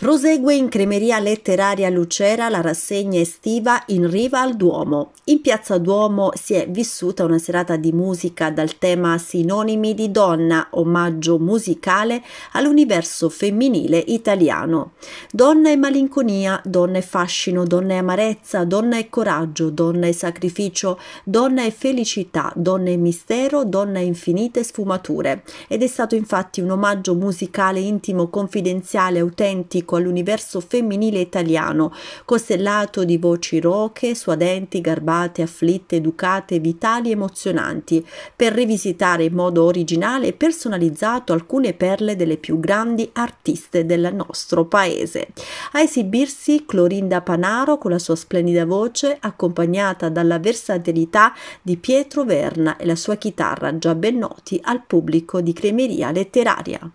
Prosegue in Cremeria Letteraria Lucera la rassegna estiva in riva al Duomo. In piazza Duomo si è vissuta una serata di musica dal tema Sinonimi di donna, omaggio musicale all'universo femminile italiano. Donna e malinconia, donna e fascino, donna e amarezza, donna e coraggio, donna e sacrificio, donna e felicità, donna e mistero, donna e infinite sfumature. Ed è stato infatti un omaggio musicale intimo, confidenziale, autentico iconico all'universo femminile italiano, costellato di voci roche, suadenti, garbate, afflitte, educate, vitali, emozionanti, per rivisitare in modo originale e personalizzato alcune perle delle più grandi artiste del nostro paese. A esibirsi Clorinda Panaro con la sua splendida voce, accompagnata dalla versatilità di Pietro Verna e la sua chitarra già ben noti al pubblico di Cremeria Letteraria.